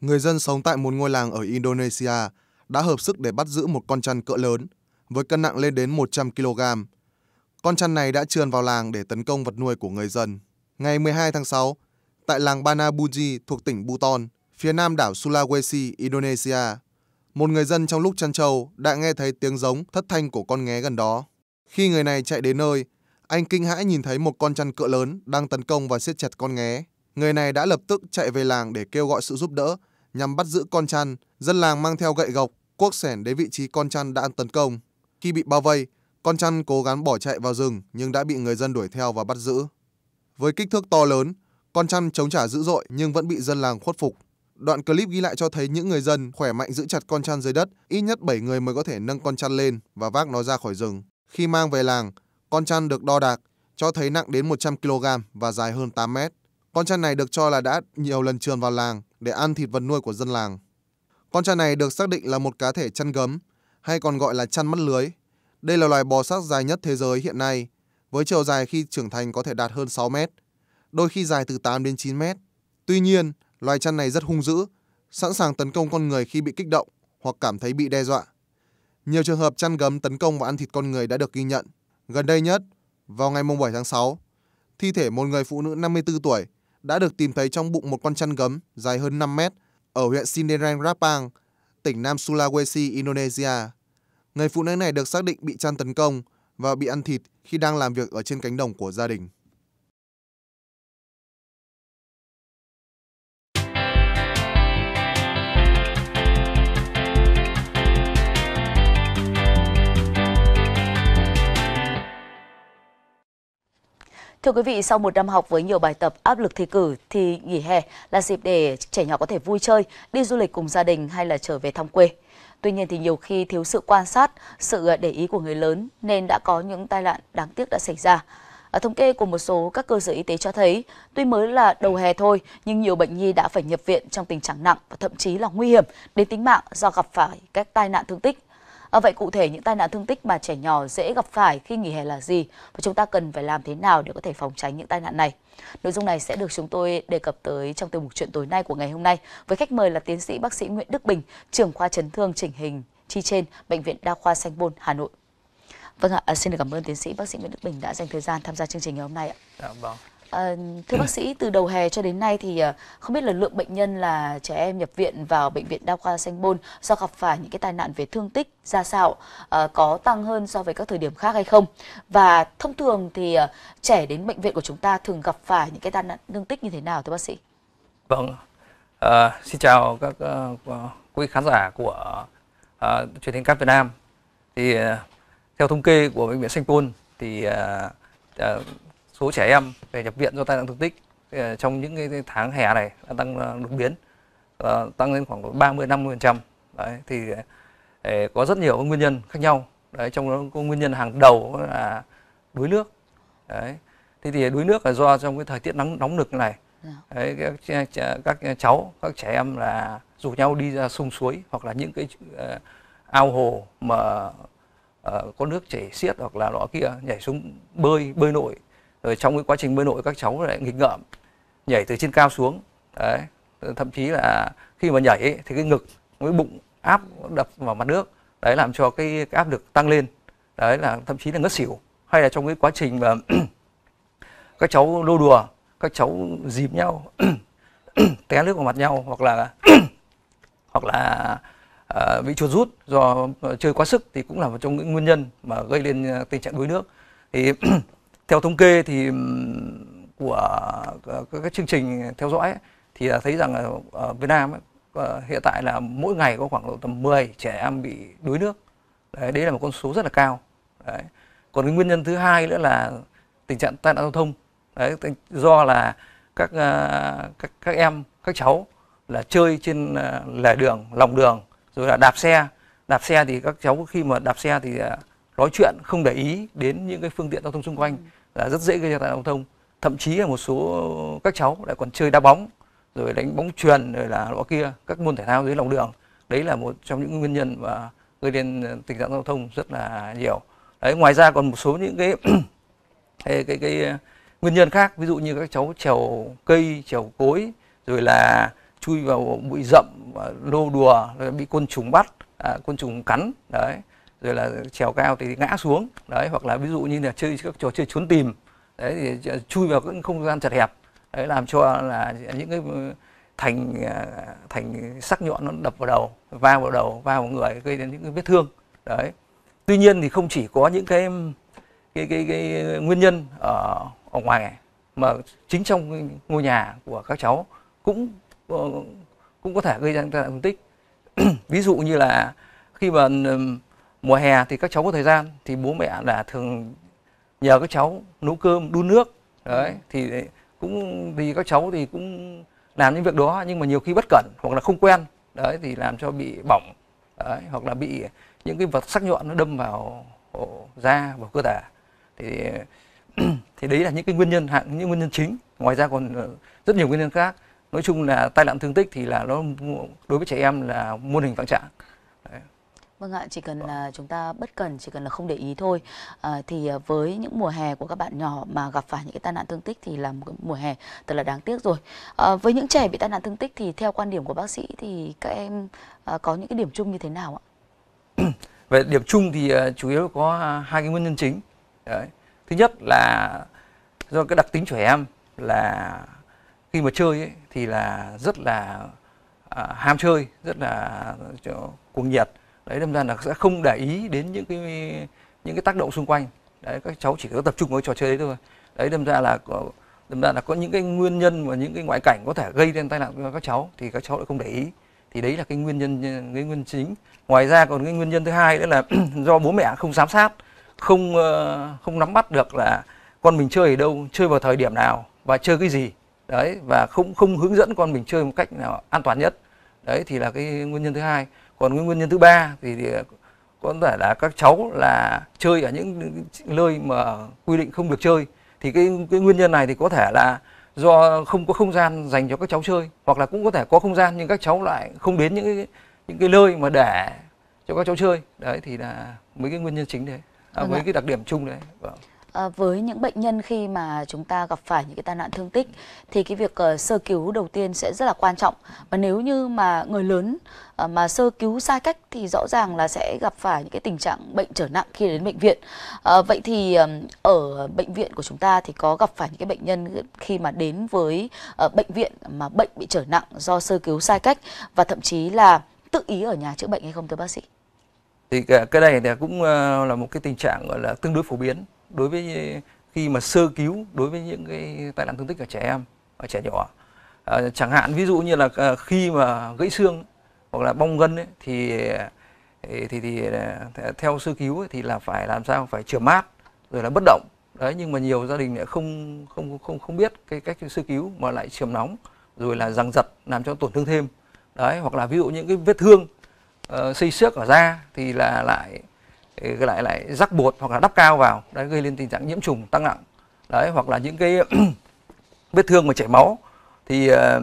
Người dân sống tại một ngôi làng ở Indonesia đã hợp sức để bắt giữ một con chăn cỡ lớn với cân nặng lên đến 100 kg. Con chăn này đã trườn vào làng để tấn công vật nuôi của người dân. Ngày 12 tháng 6, tại làng Banabuji thuộc tỉnh Buton, phía nam đảo Sulawesi, Indonesia, một người dân trong lúc chăn trâu đã nghe thấy tiếng giống thất thanh của con nghé gần đó. Khi người này chạy đến nơi, anh kinh hãi nhìn thấy một con chăn cỡ lớn đang tấn công và siết chặt con nghé. Người này đã lập tức chạy về làng để kêu gọi sự giúp đỡ nhằm bắt giữ con chăn, dân làng mang theo gậy gộc, cuốc sẻn đến vị trí con chăn đã tấn công. Khi bị bao vây, con chăn cố gắng bỏ chạy vào rừng nhưng đã bị người dân đuổi theo và bắt giữ. Với kích thước to lớn, con chăn chống trả dữ dội nhưng vẫn bị dân làng khuất phục. Đoạn clip ghi lại cho thấy những người dân khỏe mạnh giữ chặt con chăn dưới đất, ít nhất 7 người mới có thể nâng con chăn lên và vác nó ra khỏi rừng. Khi mang về làng, con chăn được đo đạc, cho thấy nặng đến 100 kg và dài hơn 8 mét. Con trai này được cho là đã nhiều lần trườn vào làng để ăn thịt vật nuôi của dân làng. Con trai này được xác định là một cá thể chăn gấm, hay còn gọi là chăn mắt lưới. Đây là loài bò sát dài nhất thế giới hiện nay, với chiều dài khi trưởng thành có thể đạt hơn 6 mét, đôi khi dài từ 8 đến 9 mét. Tuy nhiên, loài chăn này rất hung dữ, sẵn sàng tấn công con người khi bị kích động hoặc cảm thấy bị đe dọa. Nhiều trường hợp chăn gấm tấn công và ăn thịt con người đã được ghi nhận. Gần đây nhất, vào ngày 7 tháng 6, thi thể một người phụ nữ 54 tuổi đã được tìm thấy trong bụng một con chăn gấm dài hơn 5 mét ở huyện Sinderang Rapang, tỉnh Nam Sulawesi, Indonesia. Người phụ nữ này được xác định bị chăn tấn công và bị ăn thịt khi đang làm việc ở trên cánh đồng của gia đình. Thưa quý vị, sau một năm học với nhiều bài tập áp lực thi cử thì nghỉ hè là dịp để trẻ nhỏ có thể vui chơi, đi du lịch cùng gia đình hay là trở về thăm quê. Tuy nhiên thì nhiều khi thiếu sự quan sát, sự để ý của người lớn nên đã có những tai nạn đáng tiếc đã xảy ra. Ở thống kê của một số các cơ sở y tế cho thấy, tuy mới là đầu hè thôi nhưng nhiều bệnh nhi đã phải nhập viện trong tình trạng nặng và thậm chí là nguy hiểm đến tính mạng do gặp phải các tai nạn thương tích. À, vậy cụ thể những tai nạn thương tích mà trẻ nhỏ dễ gặp phải khi nghỉ hè là gì và chúng ta cần phải làm thế nào để có thể phòng tránh những tai nạn này? Nội dung này sẽ được chúng tôi đề cập tới trong tiêu mục chuyện tối nay của ngày hôm nay với khách mời là tiến sĩ bác sĩ Nguyễn Đức Bình, trưởng khoa chấn thương chỉnh hình chi trên bệnh viện đa khoa Sanh Bôn, Hà Nội. Vâng ạ, à, xin được cảm ơn tiến sĩ bác sĩ Nguyễn Đức Bình đã dành thời gian tham gia chương trình ngày hôm nay ạ. Dạ vâng. À, thưa bác sĩ, từ đầu hè cho đến nay thì ờ, không biết là lượng bệnh nhân là trẻ em nhập viện vào bệnh viện đa khoa Sanh Bôn do gặp phải những cái tai nạn về thương tích, ra sao à, ờ, có tăng hơn so với các thời điểm khác hay không? Và thông thường thì à, trẻ đến bệnh viện của chúng ta thường gặp phải những cái tai nạn thương tích như thế nào thưa bác sĩ? Vâng, à, xin chào các uh, quý khán giả của uh, truyền hình Cáp Việt Nam. Thì uh, theo thống kê của bệnh viện Sanh Bôn thì uh, uh, số trẻ em về nhập viện do tai nạn thương tích trong những cái tháng hè này đã tăng à, đột biến tăng lên khoảng độ 30 50 phần trăm đấy thì à, có rất nhiều nguyên nhân khác nhau đấy trong đó có nguyên nhân hàng đầu là đuối nước đấy thế thì đuối nước là do trong cái thời tiết nắng nóng nực này dạ. đấy, các, các cháu các trẻ em là rủ nhau đi ra sông suối hoặc là những cái uh, ao hồ mà uh, có nước chảy xiết hoặc là lọ kia nhảy xuống bơi bơi nổi rồi trong cái quá trình bơi nội các cháu lại nghịch ngợm nhảy từ trên cao xuống đấy thậm chí là khi mà nhảy ấy, thì cái ngực cái bụng áp đập vào mặt nước đấy làm cho cái, cái áp lực tăng lên đấy là thậm chí là ngất xỉu hay là trong cái quá trình mà các cháu lô đùa các cháu dìm nhau té nước vào mặt nhau hoặc là hoặc là uh, bị chuột rút do chơi quá sức thì cũng là một trong những nguyên nhân mà gây lên à, tình trạng đuối nước thì theo thống kê thì của ờ, các chương trình theo dõi thì thấy rằng ở ờ, Việt Nam ờ, hiện tại là mỗi ngày có khoảng độ tầm 10 trẻ em bị đuối nước đấy, đấy là một con số rất là cao đấy. còn cái nguyên nhân thứ hai nữa là tình trạng tai nạn giao thông đấy, do là các các các em các cháu là chơi trên lề đường lòng đường rồi là đạp xe đạp xe thì các cháu khi mà đạp xe thì nói chuyện không để ý đến những cái phương tiện giao thông xung quanh ừ là rất dễ gây ra tai nạn giao thông thậm chí là một số các cháu lại còn chơi đá bóng rồi đánh bóng truyền, rồi là loại kia các môn thể thao dưới lòng đường đấy là một trong những nguyên nhân và gây nên ờ, tình trạng giao thông rất là nhiều đấy ngoài ra còn một số những cái cái, cái cái ờ, nguyên nhân khác ví dụ như các cháu trèo cây trèo cối rồi là chui vào bụi rậm và lô đùa rồi bị côn trùng bắt à, côn trùng cắn đấy rồi là trèo cao thì ngã xuống đấy hoặc là ví dụ như là chơi các trò chơi trốn tìm đấy thì chui vào những không gian chật hẹp đấy làm cho là những cái ờ, thành ờ, thành sắc nhọn nó đập vào đầu va vào đầu va vào người gây đến những cái vết thương đấy tuy nhiên thì không chỉ có những cái cái cái, cái nguyên nhân ở ở ngoài này, mà chính trong ngôi nhà của các cháu cũng ờ, cũng có thể gây ra thương tích ví dụ như là khi mà mùa hè thì các cháu có thời gian thì bố mẹ là thường nhờ các cháu nấu cơm đun nước đấy ừ. thì cũng vì các cháu thì cũng làm những việc đó nhưng mà nhiều khi bất cẩn hoặc là không quen đấy thì làm cho bị bỏng đấy, hoặc là bị những cái vật sắc nhọn nó đâm vào ổ da vào cơ thể thì thì đấy là những cái nguyên nhân hạng những nguyên nhân chính ngoài ra còn ờ, rất nhiều nguyên nhân khác nói chung là tai nạn thương tích thì là nó đối với trẻ em là muôn hình vạn trạng Vâng ạ, chỉ cần là vâng. chúng ta bất cần, chỉ cần là không để ý thôi à, thì à, với những mùa hè của các bạn nhỏ mà gặp phải những cái tai nạn thương tích thì là một mùa hè thật là đáng tiếc rồi. À, với những trẻ bị tai nạn thương tích thì theo quan điểm của bác sĩ thì các em à, có những cái điểm chung như thế nào ạ? Về điểm chung thì uh, chủ yếu có hai cái nguyên nhân chính. Đấy. Thứ nhất là do cái đặc tính trẻ em là khi mà chơi ấy, thì là rất là uh, ham chơi, rất là cuồng nhiệt đấy đâm ra là sẽ không để ý đến những cái những cái tác động xung quanh đấy các cháu chỉ có tập trung vào trò chơi đấy thôi đấy đâm ra là có đâm ra là có những cái nguyên nhân và những cái ngoại cảnh có thể gây nên tai nạn cho các cháu thì các cháu lại không để ý thì đấy là cái nguyên nhân cái nguyên chính ngoài ra còn cái nguyên nhân thứ hai nữa là do bố mẹ không giám sát không ờ, không nắm bắt được là con mình chơi ở đâu chơi vào thời điểm nào và chơi cái gì đấy và không không hướng dẫn con mình chơi một cách nào an toàn nhất đấy thì là cái nguyên nhân thứ hai còn nguyên nhân thứ ba thì, thì có thể là các cháu là chơi ở những nơi mà quy định không được chơi thì cái cái nguyên nhân này thì có thể là do không có không gian dành cho các cháu chơi hoặc là cũng có thể có không gian nhưng các cháu lại không đến những cái, những cái nơi mà để cho các cháu chơi đấy thì là mấy cái nguyên nhân chính đấy à, mấy vâng cái đặc điểm chung đấy vâng. À, với những bệnh nhân khi mà chúng ta gặp phải những cái tai nạn thương tích thì cái việc uh, sơ cứu đầu tiên sẽ rất là quan trọng và nếu như mà người lớn uh, mà sơ cứu sai cách thì rõ ràng là sẽ gặp phải những cái tình trạng bệnh trở nặng khi đến bệnh viện uh, vậy thì um, ở bệnh viện của chúng ta thì có gặp phải những cái bệnh nhân khi mà đến với uh, bệnh viện mà bệnh bị trở nặng do sơ cứu sai cách và thậm chí là tự ý ở nhà chữa bệnh hay không thưa bác sĩ thì cái này thì cũng là một cái tình trạng gọi là tương đối phổ biến đối với khi mà sơ cứu đối với những cái tai nạn thương tích ở trẻ em ở trẻ nhỏ à, chẳng hạn ví dụ như là à, khi mà gãy xương hoặc là bong gân ấy, thì thì thì à, theo sơ cứu ấy, thì là phải làm sao phải chữa mát rồi là bất động đấy nhưng mà nhiều gia đình lại không không không không biết cái cách sơ cứu mà lại chườm nóng rồi là giằng giật làm cho tổn thương thêm đấy hoặc là ví dụ những cái vết thương uh, xây xước ở da thì là lại lại lại rắc bột hoặc là đắp cao vào đấy gây lên tình trạng nhiễm trùng tăng nặng đấy hoặc là những cái vết thương mà chảy máu thì ờ,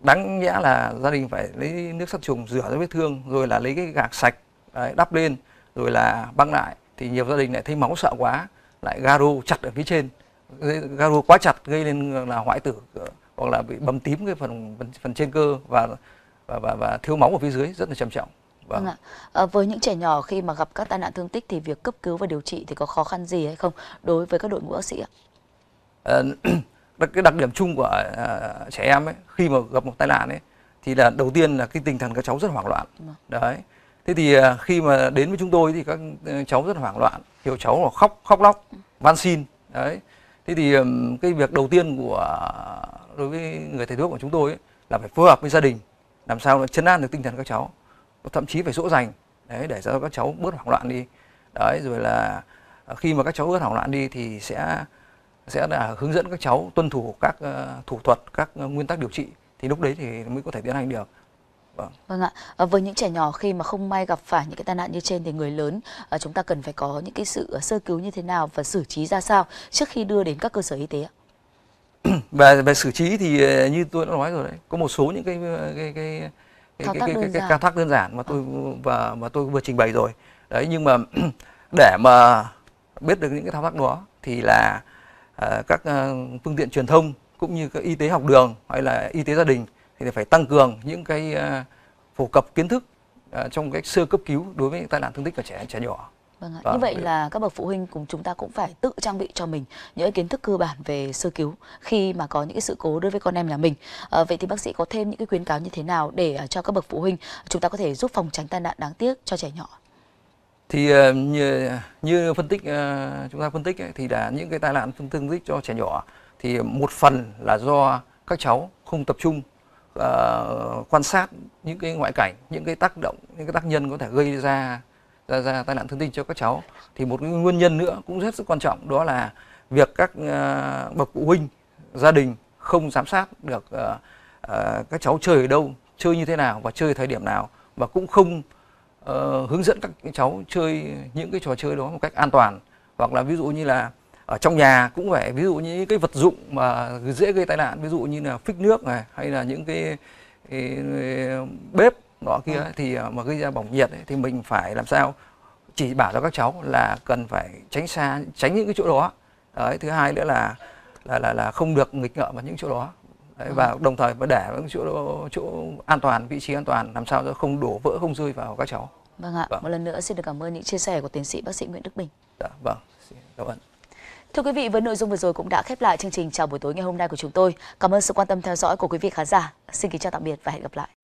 đáng nhẽ là gia đình phải lấy nước sát trùng rửa ra vết thương rồi là lấy cái gạc sạch đấy, đắp lên rồi là băng lại thì nhiều gia đình lại thấy máu sợ quá lại garo chặt ở phía trên garo quá chặt gây lên là hoại tử ờ, hoặc là bị bầm tím cái phần phần, phần trên cơ và và và, và thiếu máu ở phía dưới rất là trầm trọng Vâng. Vâng ạ. À, với những trẻ nhỏ khi mà gặp các tai nạn thương tích thì việc cấp cứu và điều trị thì có khó khăn gì hay không đối với các đội ngũ bác sĩ ạ? À, cái đặc điểm chung của à, trẻ em ấy khi mà gặp một tai nạn ấy thì là đầu tiên là cái tinh thần các cháu rất hoảng loạn. Vâng. Đấy. Thế thì à, khi mà đến với chúng tôi thì các ờ, cháu rất hoảng loạn, nhiều cháu là khóc khóc lóc, ừ. van xin. Đấy. Thế thì cái việc đầu tiên của đối với người thầy thuốc của chúng tôi ấy, là phải phối hợp với gia đình làm sao là chấn an được tinh thần các cháu thậm chí phải dỗ dành đấy để cho các cháu bớt hoảng loạn đi đấy rồi là à, khi mà các cháu bớt hoảng loạn đi thì sẽ sẽ là hướng dẫn các cháu tuân thủ các ờ, thủ thuật các ờ, nguyên tắc điều trị thì lúc đấy thì mới có thể tiến hành được Vâng. vâng ạ, ờ, với những trẻ nhỏ khi mà không may gặp phải những cái tai nạn như trên thì người lớn chúng ta cần phải có những cái sự sơ cứu như thế nào và xử trí ra sao trước khi đưa đến các cơ sở y tế ạ? Và về xử trí thì như tôi đã nói rồi đấy, có một số những cái cái cái cái cái, cái, cái, cái thao tác đơn giản mà tôi ờ. và mà tôi vừa trình bày rồi đấy nhưng mà để mà biết được những cái thao tác đó thì là uh, các uh, phương tiện truyền thông cũng như các y tế học đường hay là y tế gia đình thì phải tăng cường những cái uh, phổ cập kiến thức uh, trong cái sơ cấp cứu đối với những tai nạn thương tích ở trẻ trẻ nhỏ Vâng ạ. Như vâng, vậy là các bậc phụ huynh cùng chúng ta cũng phải tự trang bị cho mình những kiến thức cơ bản về sơ cứu khi mà có những cái sự cố đối với con em nhà mình. À, vậy thì bác sĩ có thêm những cái khuyến cáo như thế nào để ờ, cho các bậc phụ huynh chúng ta có thể giúp phòng tránh tai nạn đáng tiếc cho trẻ nhỏ? Thì ờ, như, như phân tích chúng ta phân tích ấy, thì là những cái tai nạn thương tích cho trẻ nhỏ thì một phần là do các cháu không tập trung uh, quan sát những cái ngoại cảnh, những cái tác động, những cái tác nhân có thể gây ra ra ra tai nạn thương tinh cho các cháu thì một nguyên nhân nữa cũng rất rất quan trọng đó là việc các ờ, bậc phụ huynh gia đình không giám sát được ờ, ờ, các cháu chơi ở đâu chơi như thế nào và chơi thời điểm nào và cũng không uh, hướng dẫn các cháu chơi những cái trò chơi đó một cách an toàn hoặc là ví dụ như là ở trong nhà cũng phải ví dụ như cái vật dụng mà dễ gây tai nạn ví dụ như là phích nước này hay là những cái, cái bếp nọ kia ấy, vâng. thì ờ, mà gây ra bỏng nhiệt ấy, thì mình phải làm sao chỉ bảo cho các cháu là cần phải tránh xa tránh những cái chỗ đó đấy, thứ hai nữa là là là là không được nghịch ngợm vào những chỗ đó đấy, và vâng. đồng thời và để những chỗ chỗ an toàn vị trí an toàn làm sao cho không đổ vỡ không rơi vào các cháu vâng ạ vâng. một lần nữa xin được cảm ơn những chia sẻ của tiến sĩ bác sĩ nguyễn đức bình dạ, vâng cảm ơn Thưa quý vị, với nội dung vừa rồi cũng đã khép lại chương trình chào buổi tối ngày hôm nay của chúng tôi. Cảm ơn sự quan tâm theo dõi của quý vị khán giả. Xin kính chào tạm biệt và hẹn gặp lại.